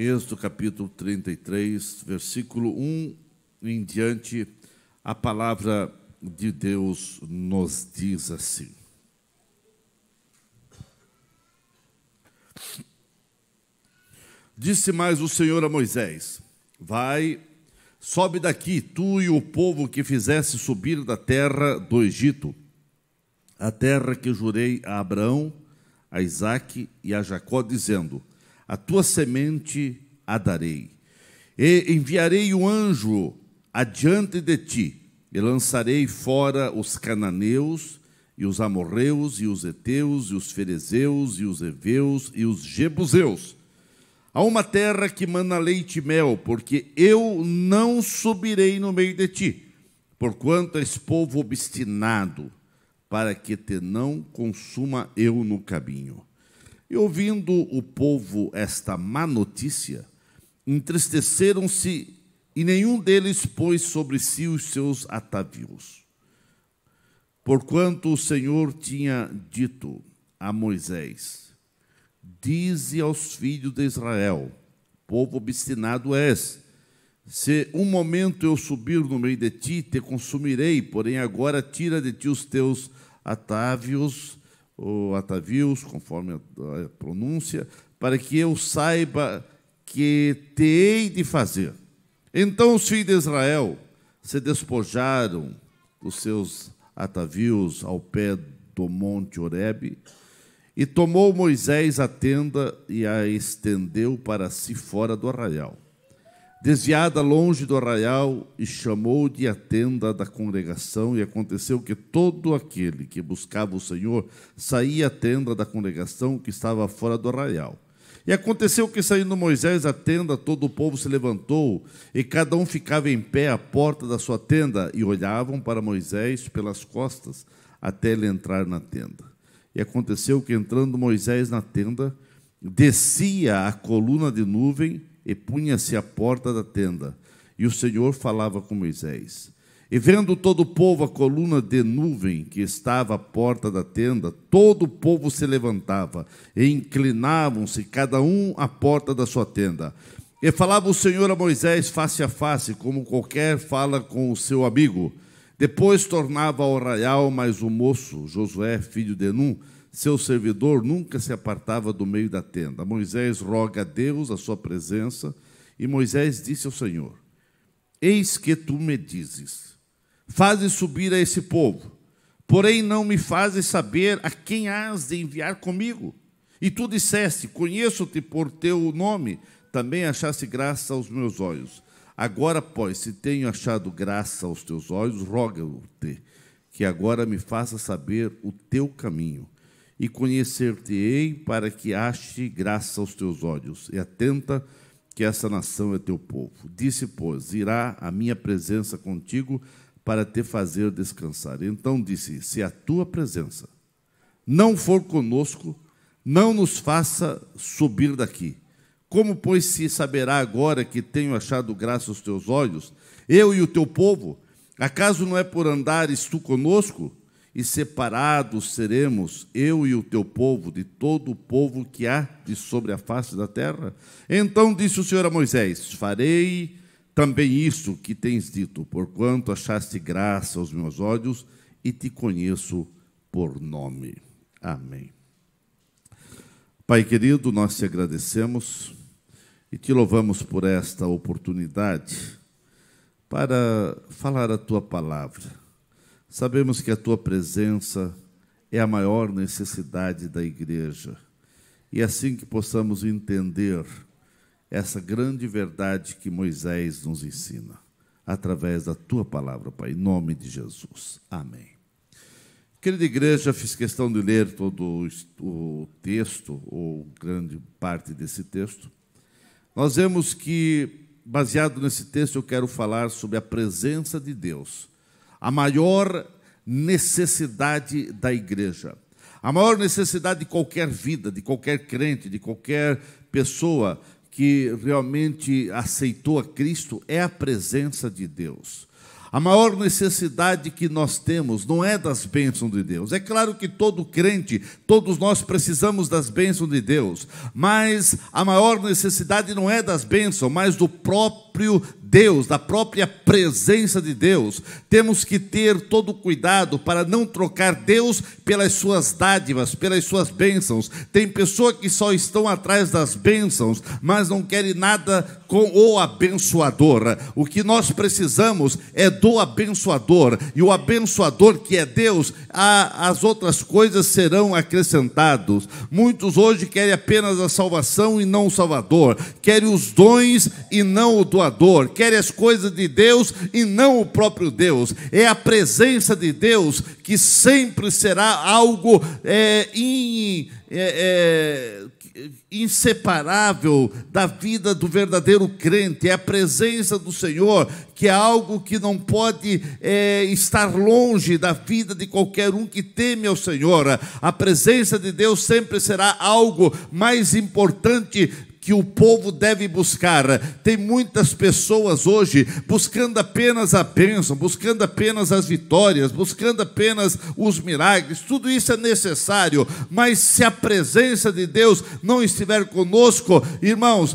Êxodo capítulo 33, versículo 1 em diante, a palavra de Deus nos diz assim: Disse mais o Senhor a Moisés: Vai, sobe daqui, tu e o povo que fizesse subir da terra do Egito, a terra que jurei a Abraão, a Isaque e a Jacó, dizendo: a tua semente a darei. E enviarei o um anjo adiante de ti, e lançarei fora os cananeus, e os amorreus, e os heteus, e os ferezeus, e os heveus, e os jebuseus, Há uma terra que mana leite e mel, porque eu não subirei no meio de ti, porquanto és povo obstinado, para que te não consuma eu no caminho. E ouvindo o povo esta má notícia, entristeceram-se e nenhum deles pôs sobre si os seus atavios. Porquanto o Senhor tinha dito a Moisés: Dize aos filhos de Israel: Povo obstinado és. Se um momento eu subir no meio de ti, te consumirei, porém agora tira de ti os teus atavios ou atavios, conforme a pronúncia, para que eu saiba que te hei de fazer. Então os filhos de Israel se despojaram dos seus atavios ao pé do monte Oreb e tomou Moisés a tenda e a estendeu para si fora do arraial desviada longe do arraial, e chamou de a tenda da congregação, e aconteceu que todo aquele que buscava o Senhor saía à tenda da congregação que estava fora do arraial. E aconteceu que, saindo Moisés da tenda, todo o povo se levantou, e cada um ficava em pé à porta da sua tenda, e olhavam para Moisés pelas costas, até ele entrar na tenda. E aconteceu que, entrando Moisés na tenda, descia a coluna de nuvem e punha-se à porta da tenda. E o Senhor falava com Moisés. E vendo todo o povo a coluna de nuvem que estava à porta da tenda, todo o povo se levantava e inclinavam-se, cada um à porta da sua tenda. E falava o Senhor a Moisés face a face, como qualquer fala com o seu amigo. Depois tornava ao arraial mais o moço, Josué, filho de Nun, seu servidor nunca se apartava do meio da tenda. Moisés roga a Deus a sua presença, e Moisés disse ao Senhor: Eis que tu me dizes: Faze subir a esse povo, porém não me fazes saber a quem has de enviar comigo. E tu disseste: Conheço-te por teu nome, também achaste graça aos meus olhos. Agora, pois, se tenho achado graça aos teus olhos, roga-te que agora me faça saber o teu caminho e conhecer-te-ei para que ache graça aos teus olhos, e atenta que essa nação é teu povo. Disse, pois, irá a minha presença contigo para te fazer descansar. Então disse, se a tua presença não for conosco, não nos faça subir daqui. Como, pois, se saberá agora que tenho achado graça aos teus olhos, eu e o teu povo? Acaso não é por andares tu conosco? e separados seremos, eu e o teu povo, de todo o povo que há de sobre a face da terra? Então disse o Senhor a Moisés: Farei também isso que tens dito, porquanto achaste graça aos meus olhos e te conheço por nome. Amém. Pai querido, nós te agradecemos e te louvamos por esta oportunidade para falar a tua palavra Sabemos que a tua presença é a maior necessidade da igreja. E é assim que possamos entender essa grande verdade que Moisés nos ensina, através da tua palavra, Pai, em nome de Jesus. Amém. Querida igreja, fiz questão de ler todo o texto, ou grande parte desse texto. Nós vemos que, baseado nesse texto, eu quero falar sobre a presença de Deus a maior necessidade da igreja. A maior necessidade de qualquer vida, de qualquer crente, de qualquer pessoa que realmente aceitou a Cristo é a presença de Deus. A maior necessidade que nós temos não é das bênçãos de Deus. É claro que todo crente, todos nós precisamos das bênçãos de Deus, mas a maior necessidade não é das bênçãos, mas do próprio próprio Deus, da própria presença de Deus. Temos que ter todo o cuidado para não trocar Deus pelas suas dádivas, pelas suas bênçãos. Tem pessoas que só estão atrás das bênçãos, mas não querem nada com o abençoador. O que nós precisamos é do abençoador, e o abençoador que é Deus, a, as outras coisas serão acrescentadas. Muitos hoje querem apenas a salvação e não o Salvador, querem os dons e não o doador quer as coisas de Deus e não o próprio Deus. É a presença de Deus que sempre será algo é, in, é, é, inseparável da vida do verdadeiro crente. É a presença do Senhor que é algo que não pode é, estar longe da vida de qualquer um que teme ao Senhor. A presença de Deus sempre será algo mais importante que o povo deve buscar. Tem muitas pessoas hoje buscando apenas a bênção, buscando apenas as vitórias, buscando apenas os milagres. Tudo isso é necessário, mas se a presença de Deus não estiver conosco, irmãos,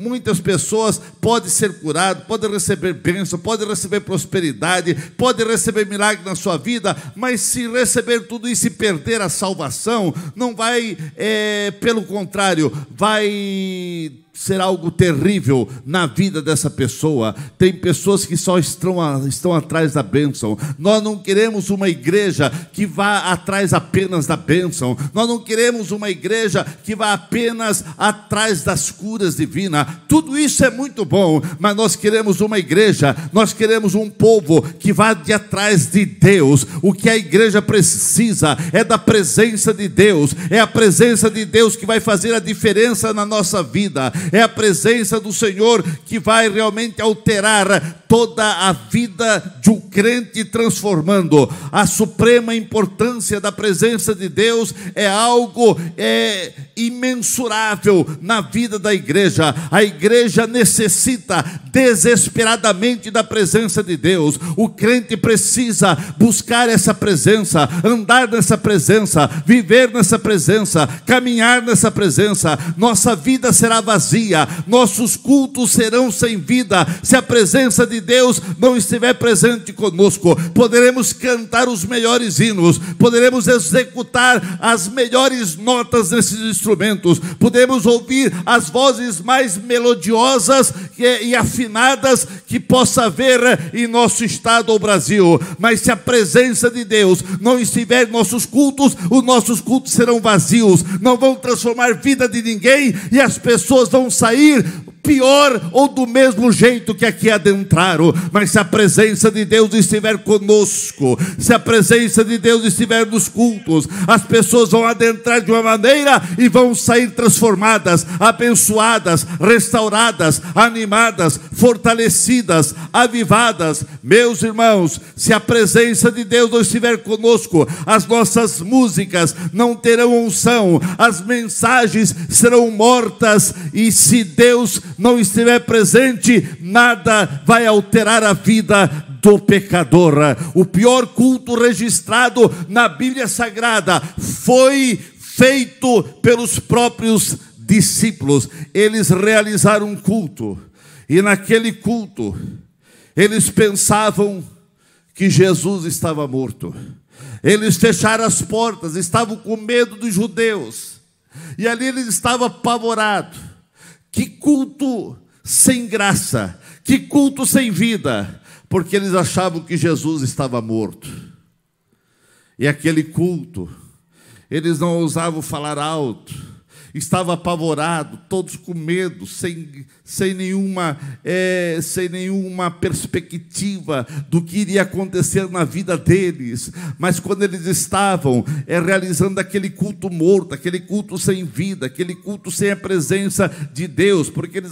muitas pessoas podem ser curadas, podem receber bênção, podem receber prosperidade, podem receber milagre na sua vida, mas se receber tudo isso e perder a salvação, não vai, é, pelo contrário, vai the ser algo terrível na vida dessa pessoa. Tem pessoas que só estão, estão atrás da bênção. Nós não queremos uma igreja que vá atrás apenas da bênção. Nós não queremos uma igreja que vá apenas atrás das curas divinas. Tudo isso é muito bom, mas nós queremos uma igreja, nós queremos um povo que vá de atrás de Deus. O que a igreja precisa é da presença de Deus. É a presença de Deus que vai fazer a diferença na nossa vida é a presença do Senhor que vai realmente alterar toda a vida de um crente, transformando. A suprema importância da presença de Deus é algo é, imensurável na vida da igreja. A igreja necessita desesperadamente da presença de Deus. O crente precisa buscar essa presença, andar nessa presença, viver nessa presença, caminhar nessa presença. Nossa vida será vazia vazia, nossos cultos serão sem vida, se a presença de Deus não estiver presente conosco. Poderemos cantar os melhores hinos, poderemos executar as melhores notas desses instrumentos, podemos ouvir as vozes mais melodiosas e afinadas que possa haver eh, em nosso estado ou Brasil, mas se a presença de Deus não estiver em nossos cultos, os nossos cultos serão vazios, não vão transformar vida de ninguém e as pessoas vão vão sair pior ou do mesmo jeito que aqui adentraram, mas se a presença de Deus estiver conosco, se a presença de Deus estiver nos cultos, as pessoas vão adentrar de uma maneira e vão sair transformadas, abençoadas, restauradas, animadas, fortalecidas, avivadas. Meus irmãos, se a presença de Deus não estiver conosco, as nossas músicas não terão unção, as mensagens serão mortas e se Deus não estiver presente, nada vai alterar a vida do pecador. O pior culto registrado na Bíblia Sagrada foi feito pelos próprios discípulos. Eles realizaram um culto, e naquele culto, eles pensavam que Jesus estava morto. Eles fecharam as portas, estavam com medo dos judeus, e ali eles estavam apavorados. Que culto sem graça, que culto sem vida, porque eles achavam que Jesus estava morto. E aquele culto, eles não ousavam falar alto estava apavorado, todos com medo, sem, sem, nenhuma, é, sem nenhuma perspectiva do que iria acontecer na vida deles. Mas quando eles estavam é, realizando aquele culto morto, aquele culto sem vida, aquele culto sem a presença de Deus, porque eles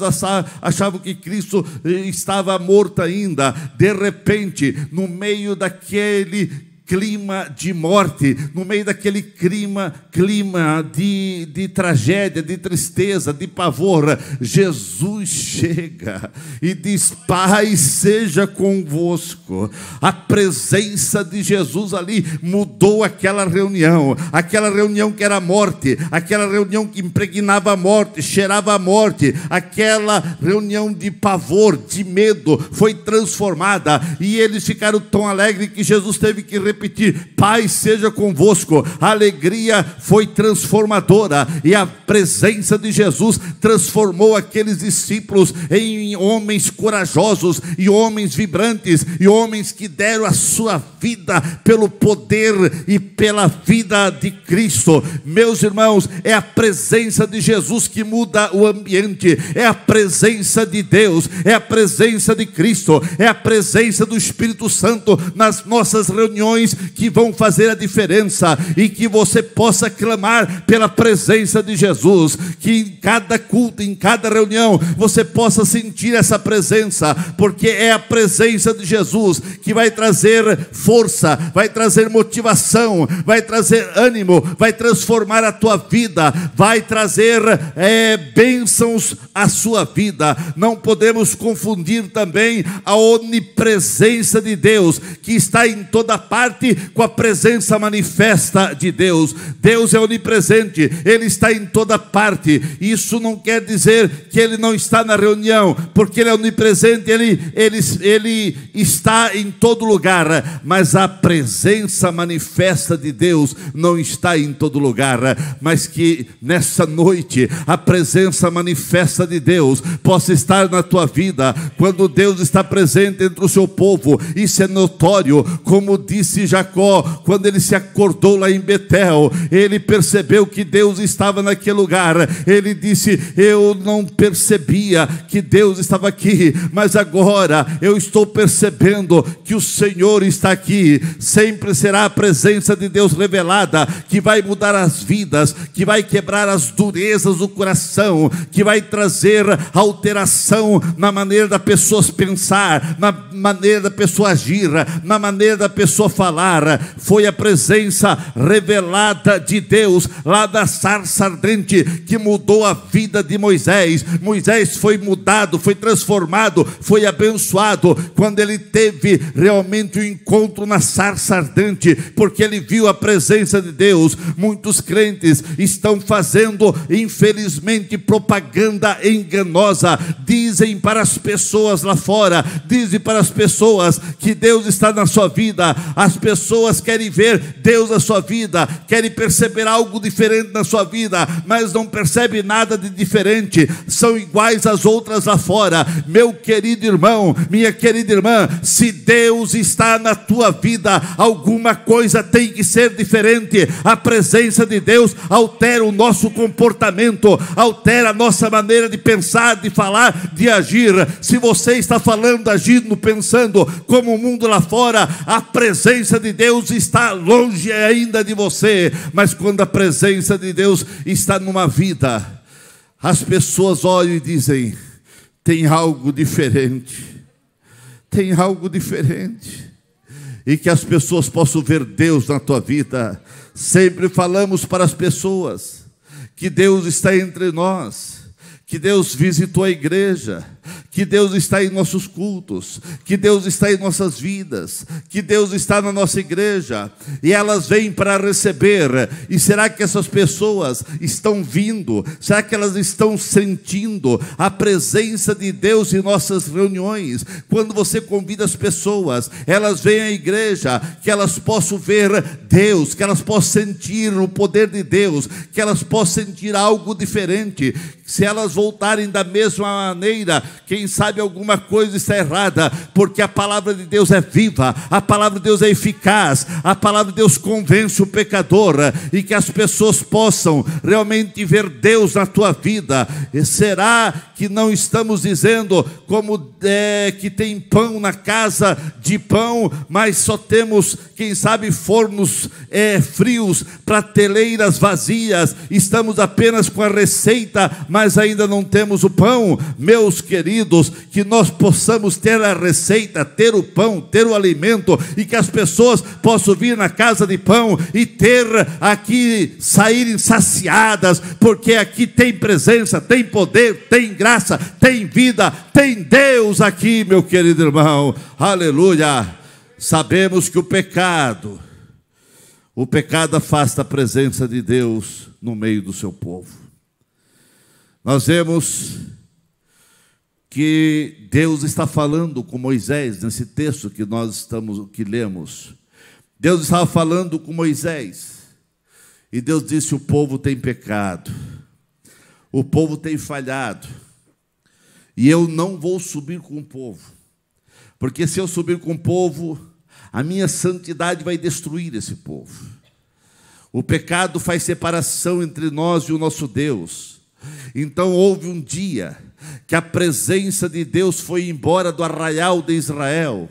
achavam que Cristo eh, estava morto ainda, de repente, no meio daquele clima de morte, no meio daquele clima, clima de, de tragédia, de tristeza, de pavor, Jesus chega e diz: Pai, seja convosco. A presença de Jesus ali mudou aquela reunião, aquela reunião que era morte, aquela reunião que impregnava a morte, cheirava a morte, aquela reunião de pavor, de medo, foi transformada e eles ficaram tão alegres que Jesus teve que repetir: Pai seja convosco. A alegria foi transformadora e a presença de Jesus transformou aqueles discípulos em homens corajosos e homens vibrantes e homens que deram a sua vida pelo poder e pela vida de Cristo. Meus irmãos, é a presença de Jesus que muda o ambiente, é a presença de Deus, é a presença de Cristo, é a presença do Espírito Santo nas nossas reuniões que vão fazer a diferença e que você possa clamar pela presença de Jesus, que em cada culto, em cada reunião, você possa sentir essa presença, porque é a presença de Jesus que vai trazer força, vai trazer motivação, vai trazer ânimo, vai transformar a tua vida, vai trazer é, bênçãos à sua vida. Não podemos confundir também a onipresença de Deus, que está em toda parte com a presença manifesta de Deus. Deus é onipresente, Ele está em toda parte. Isso não quer dizer que Ele não está na reunião, porque Ele é onipresente, Ele, ele, ele está em todo lugar, mas a presença manifesta de Deus não está em todo lugar. Mas que nessa noite a presença manifesta de Deus possa estar na tua vida, quando Deus está presente entre o seu povo, isso é notório, como disse de Jacó, quando ele se acordou lá em Betel, ele percebeu que Deus estava naquele lugar. Ele disse: Eu não percebia que Deus estava aqui, mas agora eu estou percebendo que o Senhor está aqui. Sempre será a presença de Deus revelada que vai mudar as vidas, que vai quebrar as durezas do coração, que vai trazer alteração na maneira da pessoa pensar, na maneira da pessoa agir, na maneira da pessoa falar falar foi a presença revelada de Deus lá da sarça ardente que mudou a vida de Moisés. Moisés foi mudado, foi transformado, foi abençoado quando ele teve realmente o um encontro na sarça ardente, porque ele viu a presença de Deus. Muitos crentes estão fazendo, infelizmente, propaganda enganosa. Dizem para as pessoas lá fora, dizem para as pessoas que Deus está na sua vida. As pessoas querem ver Deus na sua vida, querem perceber algo diferente na sua vida, mas não percebe nada de diferente, são iguais às outras lá fora. Meu querido irmão, minha querida irmã, se Deus está na tua vida, alguma coisa tem que ser diferente. A presença de Deus altera o nosso comportamento, altera a nossa maneira de pensar, de falar, de agir. Se você está falando, agindo, pensando como o mundo lá fora, a presença presença de Deus está longe ainda de você, mas quando a presença de Deus está numa vida, as pessoas olham e dizem: tem algo diferente, tem algo diferente. E que as pessoas possam ver Deus na tua vida. Sempre falamos para as pessoas que Deus está entre nós, que Deus visitou a igreja que Deus está em nossos cultos, que Deus está em nossas vidas, que Deus está na nossa igreja, e elas vêm para receber. E será que essas pessoas estão vindo? Será que elas estão sentindo a presença de Deus em nossas reuniões? Quando você convida as pessoas, elas vêm à igreja, que elas possam ver Deus, que elas possam sentir o poder de Deus, que elas possam sentir algo diferente. Se elas voltarem da mesma maneira, quem sabe alguma coisa está errada, porque a palavra de Deus é viva, a palavra de Deus é eficaz, a palavra de Deus convence o pecador eh, e que as pessoas possam realmente ver Deus na tua vida. E será que não estamos dizendo como é, que tem pão na casa de pão, mas só temos, quem sabe, fornos é, frios, prateleiras vazias, estamos apenas com a receita, mas ainda não temos o pão? Meus queridos, queridos, que nós possamos ter a receita, ter o pão, ter o alimento e que as pessoas possam vir na casa de pão e ter aqui saírem saciadas, porque aqui tem presença, tem poder, tem graça, tem vida, tem Deus aqui, meu querido irmão. Aleluia. Sabemos que o pecado, o pecado afasta a presença de Deus no meio do seu povo. Nós vemos que Deus está falando com Moisés nesse texto que nós estamos que lemos. Deus estava falando com Moisés. E Deus disse: "O povo tem pecado. O povo tem falhado. E eu não vou subir com o povo. Porque se eu subir com o povo, a minha santidade vai destruir esse povo. O pecado faz separação entre nós e o nosso Deus. Então houve um dia que a presença de Deus foi embora do arraial de Israel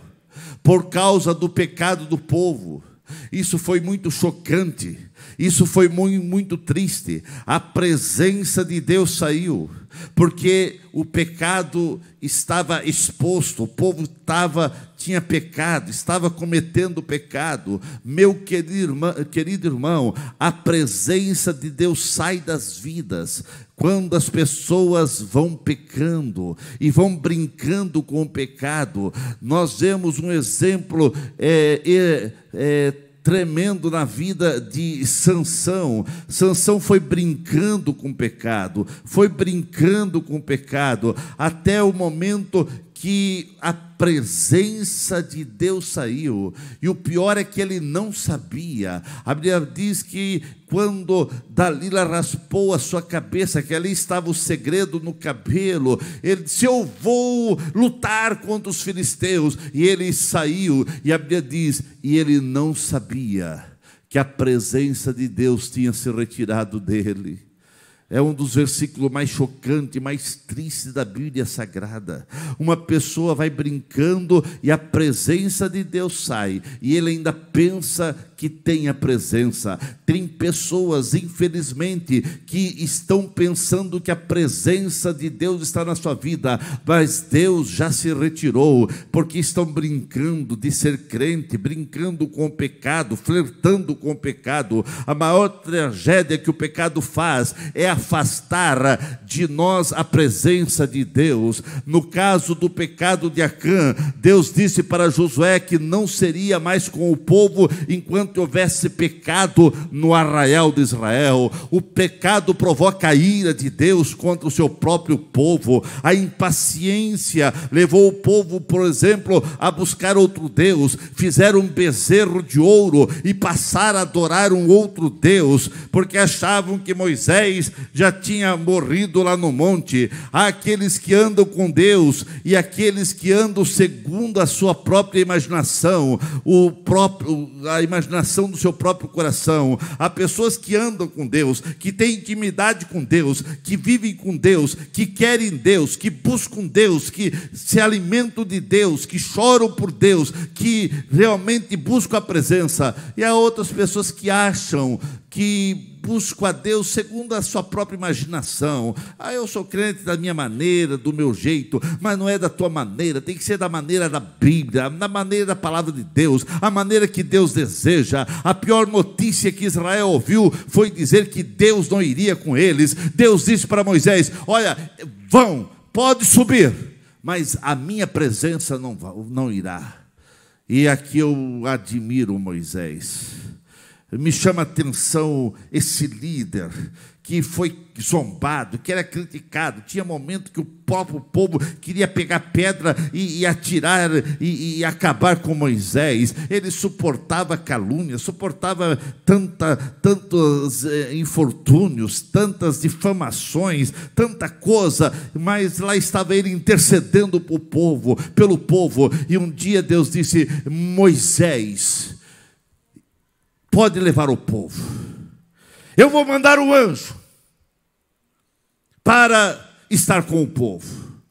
por causa do pecado do povo. Isso foi muito chocante, isso foi muito, muito triste. A presença de Deus saiu, porque o pecado estava exposto, o povo estava, tinha pecado, estava cometendo pecado. Meu querido, irmão, querido irmão, a presença de Deus sai das vidas, quando as pessoas vão pecando e vão brincando com o pecado, nós vemos um exemplo é, é, é, tremendo na vida de Sansão. Sansão foi brincando com o pecado, foi brincando com o pecado até o momento que a presença de Deus saiu. E o pior é que ele não sabia. A Bíblia diz que quando Dalila raspou a sua cabeça, que ali estava o segredo no cabelo, ele disse: Eu vou lutar contra os filisteus. E ele saiu, e a Bíblia diz: E ele não sabia que a presença de Deus tinha se retirado dele é um dos versículos mais chocantes, mais tristes da Bíblia Sagrada. Uma pessoa vai brincando e a presença de Deus sai, e ele ainda pensa que tem a presença. Tem pessoas, infelizmente, que estão pensando que a presença de Deus está na sua vida, mas Deus já se retirou, porque estão brincando de ser crente, brincando com o pecado, flertando com o pecado. A maior tragédia que o pecado faz é afastar de nós a presença de Deus. No caso do pecado de Acã, Deus disse para Josué que não seria mais com o povo enquanto que houvesse pecado no arraial de Israel. O pecado provoca a ira de Deus contra o seu próprio povo. A impaciência levou o povo, por exemplo, a buscar outro Deus. Fizeram um bezerro de ouro e passaram a adorar um outro Deus, porque achavam que Moisés já tinha morrido lá no monte. Há aqueles que andam com Deus e aqueles que andam segundo a sua própria imaginação. O próprio, a imaginação examinação do seu próprio coração. Há pessoas que andam com Deus, que têm intimidade com Deus, que vivem com Deus, que querem Deus, que buscam Deus, que se alimentam de Deus, que choram por Deus, que realmente buscam a presença. E há outras pessoas que acham que busco a Deus segundo a sua própria imaginação. Ah, eu sou crente da minha maneira, do meu jeito, mas não é da tua maneira, tem que ser da maneira da Bíblia, da maneira da palavra de Deus, a maneira que Deus deseja. A pior notícia que Israel ouviu foi dizer que Deus não iria com eles. Deus disse para Moisés: Olha, vão, pode subir, mas a minha presença não, não irá. E aqui eu admiro Moisés me chama a atenção esse líder que foi zombado, que era criticado. Tinha momento que o próprio povo queria pegar pedra e, e atirar e, e, acabar com Moisés. Ele suportava calúnia, suportava tanta, tantos eh, infortúnios, tantas difamações, tanta coisa, mas lá estava ele intercedendo o povo, pelo povo. E um dia Deus disse: Moisés pode levar o povo. Eu vou mandar o anjo para estar com o povo.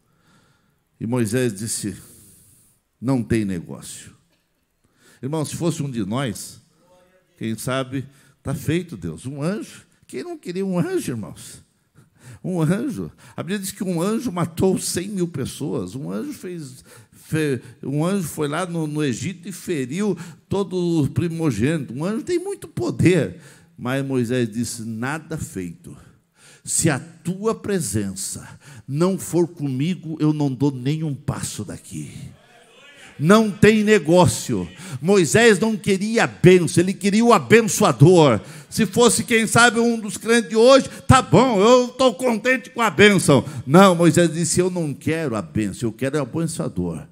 E Moisés disse: Não tem negócio. Irmão, se fosse um de nós, quem sabe, está feito Deus, um anjo. Quem não queria um anjo, irmãos? Um anjo. A Bíblia diz que um anjo matou 100 mil pessoas. Um anjo fez. um anjo foi lá no, no Egito e feriu todo o primogênito. Um anjo tem muito poder. Mas Moisés disse: nada feito. Se a tua presença não for comigo, eu não dou nenhum passo daqui não tem negócio. Moisés não queria a bênção, ele queria o abençoador. Se fosse, quem sabe, um dos crentes de hoje, tá bom, eu estou contente com a bênção. Não, Moisés disse: Eu não quero a bênção, eu quero é o abençoador.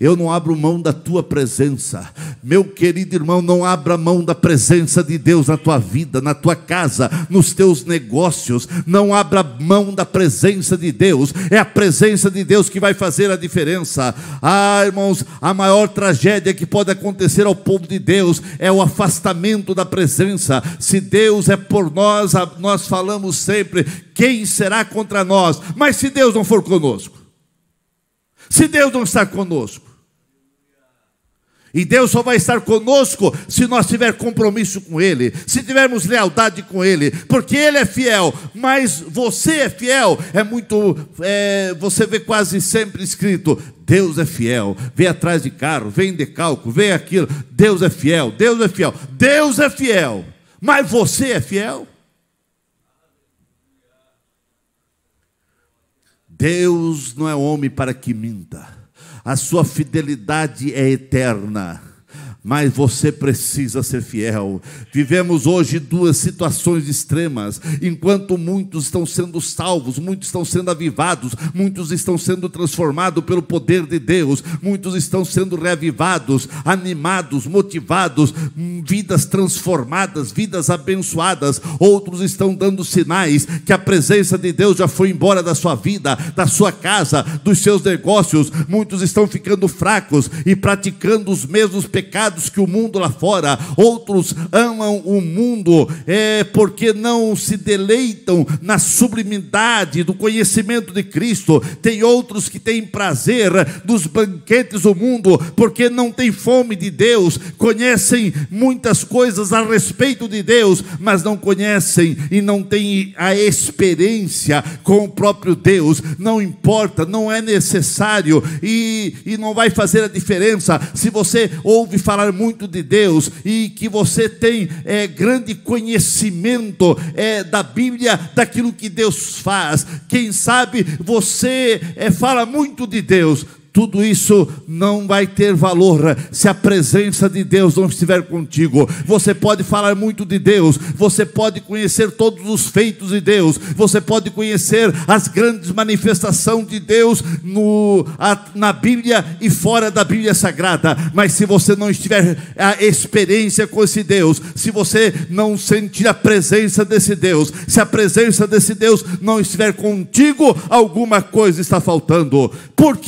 Eu não abro mão da tua presença. Meu querido irmão, não abra mão da presença de Deus na tua vida, na tua casa, nos teus negócios. Não abra mão da presença de Deus. É a presença de Deus que vai fazer a diferença. Ah, irmãos, a maior tragédia que pode acontecer ao povo de Deus é o afastamento da presença. Se Deus é por nós, nós falamos sempre: quem será contra nós? Mas se Deus não for conosco, se Deus não está conosco, e Deus só vai estar conosco se nós tiver compromisso com Ele, se tivermos lealdade com Ele, porque Ele é fiel, mas você é fiel, é muito. É, você vê quase sempre escrito: Deus é fiel, vem atrás de carro, vem de cálculo, vem aquilo, Deus é fiel, Deus é fiel, Deus é fiel, mas você é fiel? Deus não é homem para que minta a sua fidelidade é eterna mas você precisa ser fiel. Vivemos hoje duas situações extremas. Enquanto muitos estão sendo salvos, muitos estão sendo avivados, muitos estão sendo transformados pelo poder de Deus, muitos estão sendo reavivados, animados, motivados, hum, vidas transformadas, vidas abençoadas. Outros estão dando sinais que a presença de Deus já foi embora da sua vida, da sua casa, dos seus negócios. Muitos estão ficando fracos e praticando os mesmos pecados que o mundo lá fora, outros amam o mundo é, porque não se deleitam na sublimidade do conhecimento de Cristo, tem outros que têm prazer nos banquetes do mundo porque não têm fome de Deus, conhecem muitas coisas a respeito de Deus, mas não conhecem e não têm a experiência com o próprio Deus, não importa, não é necessário e, e não vai fazer a diferença se você ouve falar falar muito de Deus e que você tem é, grande conhecimento é, da Bíblia, daquilo que Deus faz. Quem sabe você é, fala muito de Deus, tudo isso não vai ter valor se a presença de Deus não estiver contigo. Você pode falar muito de Deus, você pode conhecer todos os feitos de Deus, você pode conhecer as grandes manifestações de Deus no, na Bíblia e fora da Bíblia Sagrada, mas se você não estiver a experiência com esse Deus, se você não sentir a presença desse Deus, se a presença desse Deus não estiver contigo, alguma coisa está faltando. Por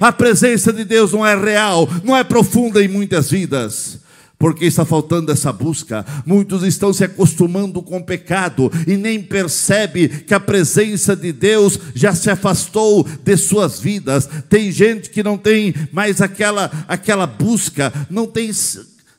a a presença de Deus não é real, não é profunda em muitas vidas porque está faltando essa busca. Muitos estão se acostumando com o pecado e nem percebe que a presença de Deus já se afastou de suas vidas. Tem gente que não tem mais aquela aquela busca, não tem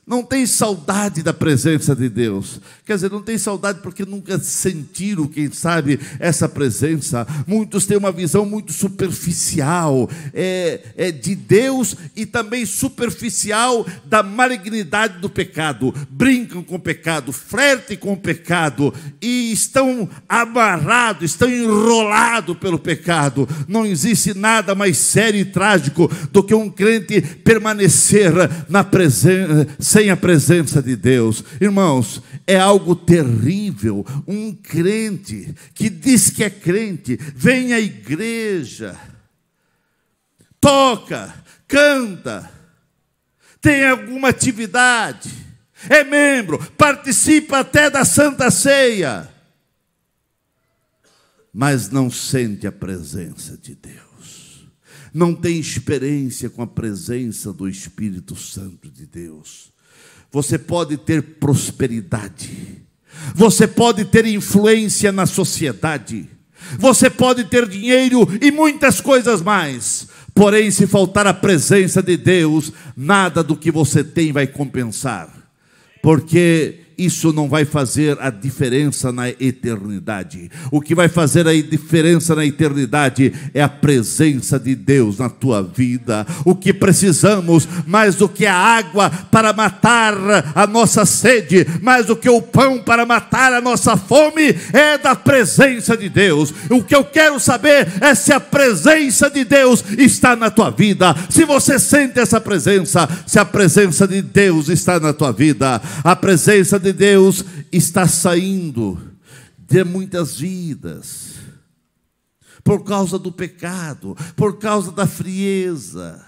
não tem saudade da presença de Deus. Quer dizer, não tem saudade porque nunca sentiram, quem sabe, essa presença. Muitos têm uma visão muito superficial é, é de Deus e também superficial da malignidade do pecado. Brincam com o pecado, flertem com o pecado e estão amarrados, estão enrolados pelo pecado. Não existe nada mais sério e trágico do que um crente permanecer na presença sem a presença de Deus. Irmãos, é algo terrível. Um crente que diz que é crente, vem à igreja, toca, canta, tem alguma atividade, é membro, participa até da Santa Ceia, mas não sente a presença de Deus não tem experiência com a presença do Espírito Santo de Deus. Você pode ter prosperidade. Você pode ter influência na sociedade. Você pode ter dinheiro e muitas coisas mais. Porém, se faltar a presença de Deus, nada do que você tem vai compensar. Porque isso não vai fazer a diferença na eternidade. O que vai fazer a diferença na eternidade é a presença de Deus na tua vida. O que precisamos mais do que a água para matar a nossa sede, mais do que o pão para matar a nossa fome, é da presença de Deus. O que eu quero saber é se a presença de Deus está na tua vida. Se você sente essa presença, se a presença de Deus está na tua vida, a presença de Deus está saindo de muitas vidas por causa do pecado, por causa da frieza,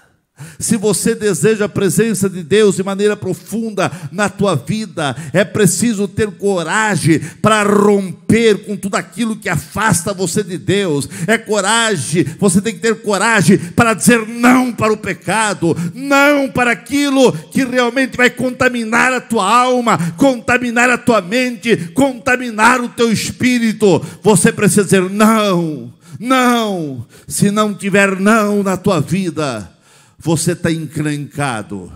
se você deseja a presença de Deus de maneira profunda na tua vida, é preciso ter coragem para romper com tudo aquilo que afasta você de Deus. É coragem, você tem que ter coragem para dizer não para o pecado, não para aquilo que realmente vai contaminar a tua alma, contaminar a tua mente, contaminar o teu espírito. Você precisa dizer não, não. Se não tiver não na tua vida, você está encrencado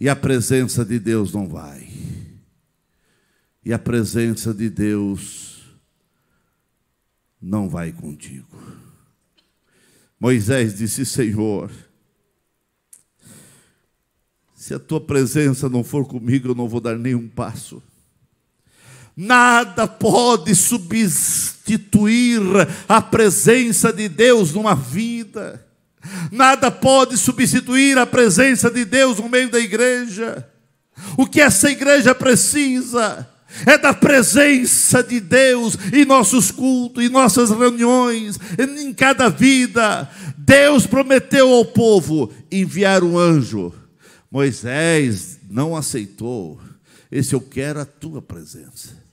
e a presença de Deus não vai. E a presença de Deus não vai contigo. Moisés disse: Senhor, se a tua presença não for comigo, eu não vou dar nenhum passo. Nada pode substituir a presença de Deus numa vida. Nada pode substituir a presença de Deus no meio da igreja. O que essa igreja precisa é da presença de Deus em nossos cultos, em nossas reuniões, em cada vida. Deus prometeu ao povo enviar um anjo. Moisés não aceitou. Esse eu quero a tua presença.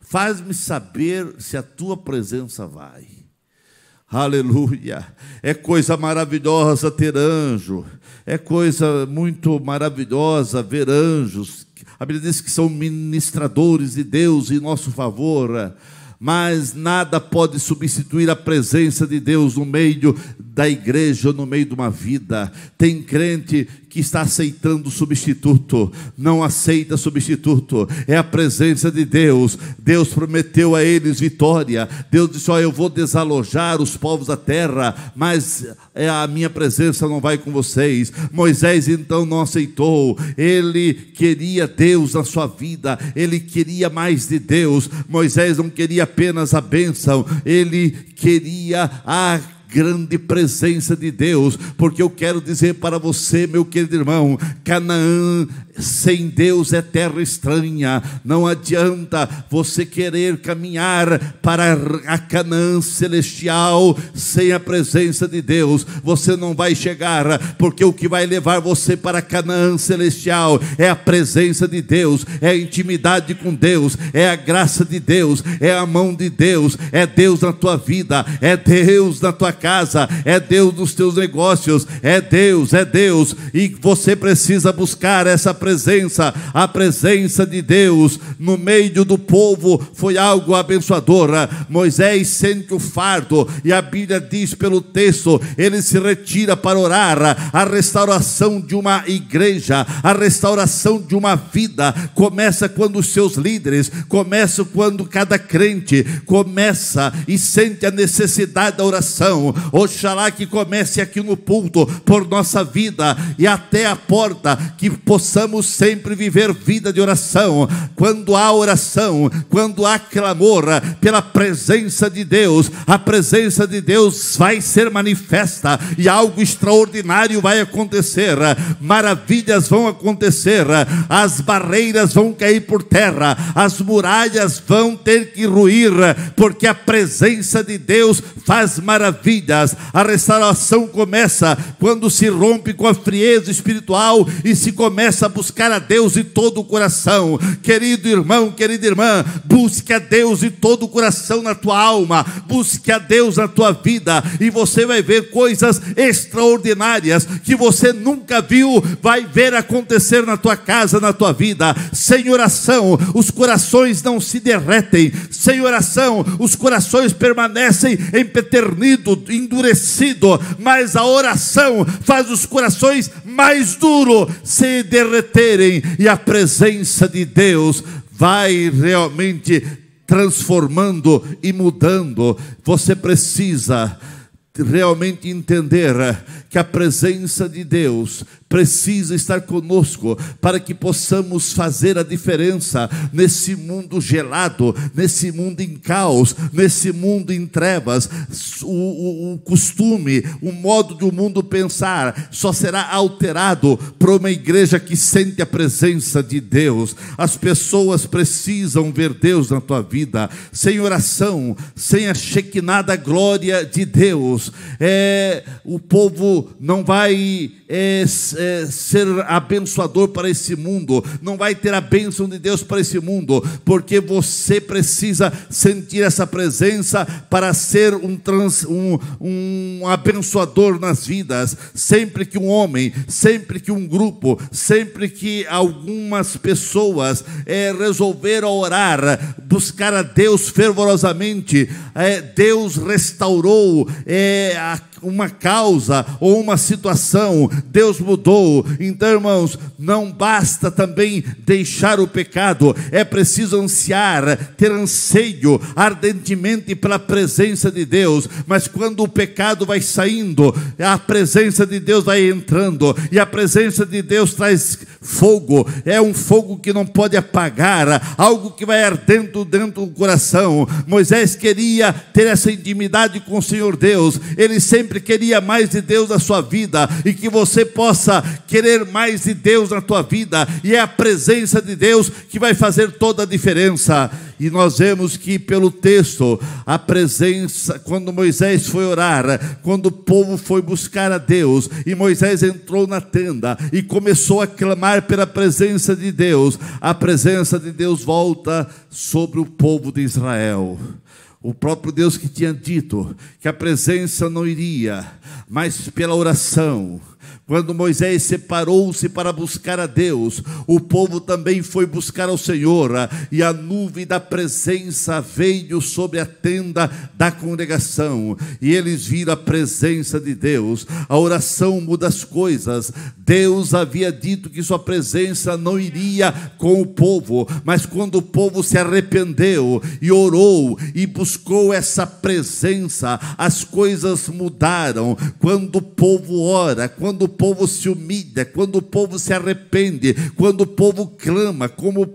Faz-me saber se a tua presença vai. Aleluia. É coisa maravilhosa ter anjo. É coisa muito maravilhosa ver anjos. A Bíblia diz que são ministradores de Deus em nosso favor. Mas nada pode substituir a presença de Deus no meio da igreja, no meio de uma vida. Tem crente que está aceitando substituto. Não aceita substituto. É a presença de Deus. Deus prometeu a eles vitória. Deus disse: Ó, oh, eu vou desalojar os povos da terra, mas é, a minha presença não vai com vocês. Moisés então não aceitou. Ele queria Deus na sua vida. Ele queria mais de Deus. Moisés não queria apenas a bênção. Ele queria a grande presença de Deus, porque eu quero dizer para você, meu querido irmão, Canaã sem Deus é terra estranha. Não adianta você querer caminhar para a Canaã celestial sem a presença de Deus. Você não vai chegar, porque o que vai levar você para a Canaã celestial é a presença de Deus, é a intimidade com Deus, é a graça de Deus, é a mão de Deus, é Deus na tua vida, é Deus na tua casa, é Deus nos teus negócios, é Deus, é Deus. E você precisa buscar essa presença, a presença de Deus no meio do povo foi algo abençoadora. Moisés sente o fardo e a Bíblia diz pelo texto, ele se retira para orar. A restauração de uma igreja, a restauração de uma vida começa quando os seus líderes, começa quando cada crente começa e sente a necessidade da oração. Oxalá que comece aqui no culto por nossa vida e até a porta que possamos possamos sempre viver vida de oração. Quando há oração, quando há clamor pela presença de Deus, a presença de Deus vai ser manifesta e algo extraordinário vai acontecer. Maravilhas vão acontecer, as barreiras vão cair por terra, as muralhas vão ter que ruir, porque a presença de Deus faz maravilhas. A restauração começa quando se rompe com a frieza espiritual e se começa a buscar buscar a Deus de todo o coração. Querido irmão, querida irmã, busque a Deus de todo o coração na tua alma, busque a Deus na tua vida, e você vai ver coisas extraordinárias que você nunca viu, vai ver acontecer na tua casa, na tua vida. Sem oração, os corações não se derretem, sem oração, os corações permanecem empeternidos, endurecidos, mas a oração faz os corações mais duro se derreterem e a presença de Deus vai realmente transformando e mudando. Você precisa realmente entender que a presença de Deus precisa estar conosco para que possamos fazer a diferença nesse mundo gelado, nesse mundo em caos, nesse mundo em trevas. O, o, o costume, o modo do mundo pensar só será alterado por uma igreja que sente a presença de Deus. As pessoas precisam ver Deus na tua vida, sem oração, sem a chequinada glória de Deus. É, o povo não vai é, é, ser abençoador para esse mundo, não vai ter a bênção de Deus para esse mundo, porque você precisa sentir essa presença para ser um, trans, um, um abençoador nas vidas. Sempre que um homem, sempre que um grupo, sempre que algumas pessoas é, resolveram orar, buscar a Deus fervorosamente, é, Deus restaurou é, a uma causa ou uma situação, Deus mudou. Então, irmãos, não basta também deixar o pecado, é preciso ansiar, ter anseio ardentemente pela presença de Deus. Mas quando o pecado vai saindo, a presença de Deus vai entrando, e a presença de Deus traz fogo, é um fogo que não pode apagar, algo que vai ardendo dentro do coração. Moisés queria ter essa intimidade com o Senhor Deus, ele sempre queria mais de Deus na sua vida, e que você você possa querer mais de Deus na tua vida, e é a presença de Deus que vai fazer toda a diferença. E nós vemos que pelo texto, a presença, quando Moisés foi orar, quando o povo foi buscar a Deus, e Moisés entrou na tenda e começou a clamar pela presença de Deus, a presença de Deus volta sobre o povo de Israel. O próprio Deus que tinha dito que a presença não iria, mas pela oração quando Moisés separou-se para buscar a Deus, o povo também foi buscar ao Senhor, e a nuvem da presença veio sobre a tenda da congregação, e eles viram a presença de Deus. A oração muda as coisas. Deus havia dito que sua presença não iria com o povo, mas quando o povo se arrependeu e orou e buscou essa presença, as coisas mudaram. Quando o povo ora, quando o povo se humilha, quando o povo se arrepende, quando o povo clama, como o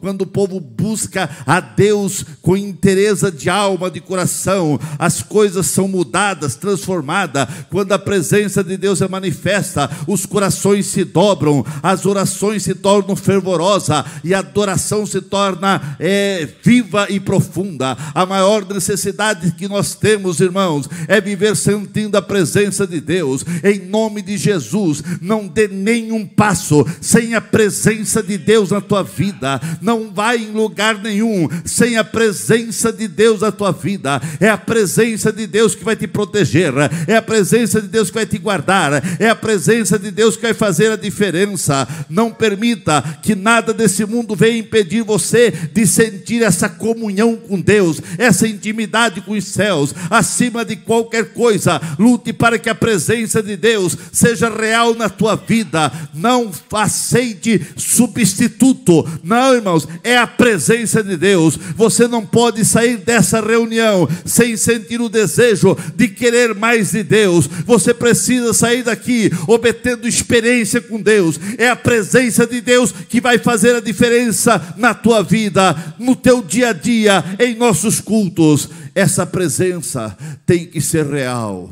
quando o povo busca a Deus com interesse de alma, de coração, as coisas são mudadas, transformadas. Quando a presença de Deus é manifesta, os corações se dobram, as orações se tornam fervorosas e a adoração se torna é, viva e profunda. A maior necessidade que nós temos, irmãos, é viver sentindo a presença de Deus. Em nome de Jesus Jesus, não dê nenhum passo sem a presença de Deus na tua vida. Não vai em lugar nenhum sem a presença de Deus na tua vida. É a presença de Deus que vai te proteger, é a presença de Deus que vai te guardar, é a presença de Deus que vai fazer a diferença. Não permita que nada desse mundo venha impedir você de sentir essa comunhão com Deus, essa intimidade com os céus, acima de qualquer coisa. Lute para que a presença de Deus seja real na tua vida. Não aceite substituto. Não, irmãos, é a presença de Deus. Você não pode sair dessa reunião sem sentir o desejo de querer mais de Deus. Você precisa sair daqui obtendo experiência com Deus. É a presença de Deus que vai fazer a diferença na tua vida, no teu dia a dia, em nossos cultos. Essa presença tem que ser real.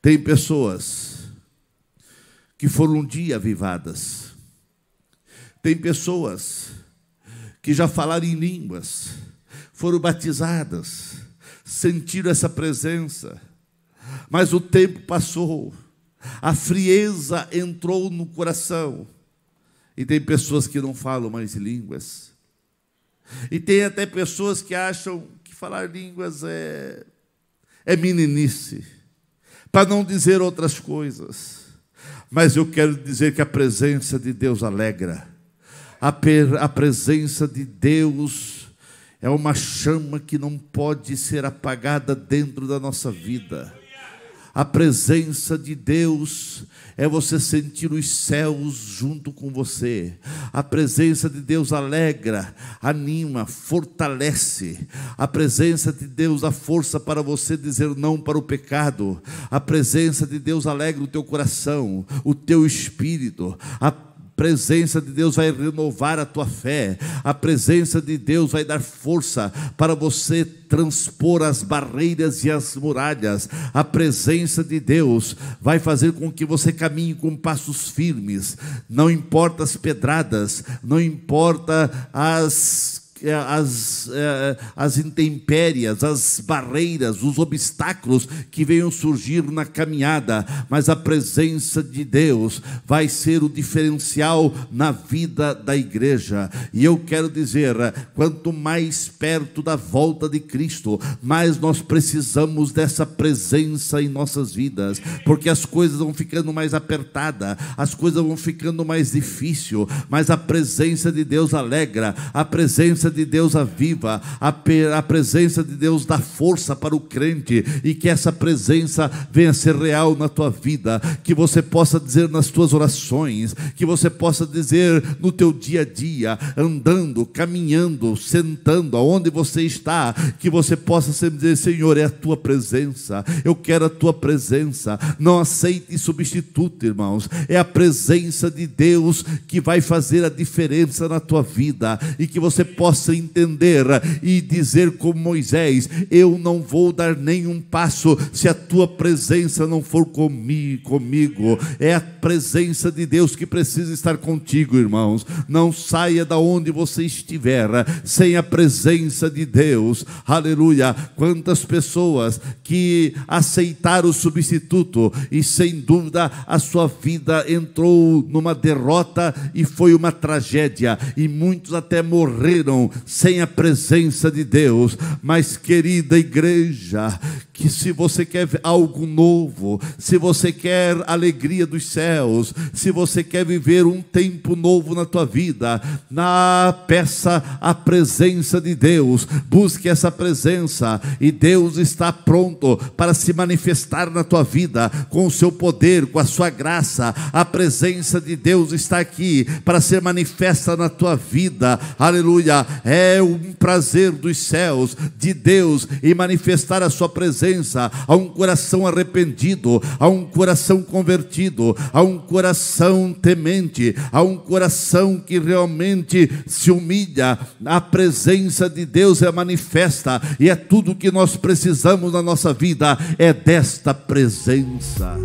Tem pessoas que foram um dia avivadas. Tem pessoas que já falaram em línguas, foram batizadas, sentiram essa presença, mas o tempo passou, a frieza entrou no coração, e tem pessoas que não falam mais línguas, e tem até pessoas que acham que falar línguas é, é meninice, para não dizer outras coisas. Mas eu quero dizer que a presença de Deus alegra. A, a presença de Deus é uma chama que não pode ser apagada dentro da nossa vida. A presença de Deus é você sentir os céus junto com você. A presença de Deus alegra, anima, fortalece. A presença de Deus dá força para você dizer não para o pecado. A presença de Deus alegra o teu coração, o teu espírito. A presença de Deus vai renovar a tua fé, a presença de Deus vai dar força para você transpor as barreiras e as muralhas, a presença de Deus vai fazer com que você caminhe com passos firmes, não importa as pedradas, não importa as é, as, é, as intempéries, as barreiras, os obstáculos que venham surgir na caminhada, mas a presença de Deus vai ser o diferencial na vida da igreja. E eu quero dizer, quanto mais perto da volta de Cristo, mais nós precisamos dessa presença em nossas vidas, porque as coisas vão ficando mais apertadas, as coisas vão ficando mais difíceis, mas a presença de Deus alegra, a presença presença de Deus aviva, a, a presença de Deus dá força para o crente e que essa presença venha a ser real na tua vida, que você possa dizer nas tuas orações, que você possa dizer no teu dia a dia, andando, caminhando, sentando, aonde você está, que você possa sempre dizer: Senhor, é a tua presença, eu quero a tua presença, não aceite substituto, irmãos, é a presença de Deus que vai fazer a diferença na tua vida e que você possa possa entender e dizer como Moisés: Eu não vou dar nenhum passo se a tua presença não for comigo. É a presença de Deus que precisa estar contigo, irmãos. Não saia da onde você estiver sem a presença de Deus. Aleluia. Quantas pessoas que aceitaram o substituto e sem dúvida a sua vida entrou numa derrota e foi uma tragédia e muitos até morreram sem a presença de Deus. Mas, querida igreja, que se você quer algo novo, se você quer alegria dos céus, se você quer viver um tempo novo na tua vida, na peça a presença de Deus, busque essa presença e Deus está pronto para se manifestar na tua vida com o seu poder, com a sua graça. A presença de Deus está aqui para ser manifesta na tua vida. Aleluia! É um prazer dos céus de Deus e manifestar a sua presença presença, a um coração arrependido, a um coração convertido, a um coração temente, a um coração que realmente se humilha. A presença de Deus é manifesta e é tudo que nós precisamos na nossa vida, é desta presença.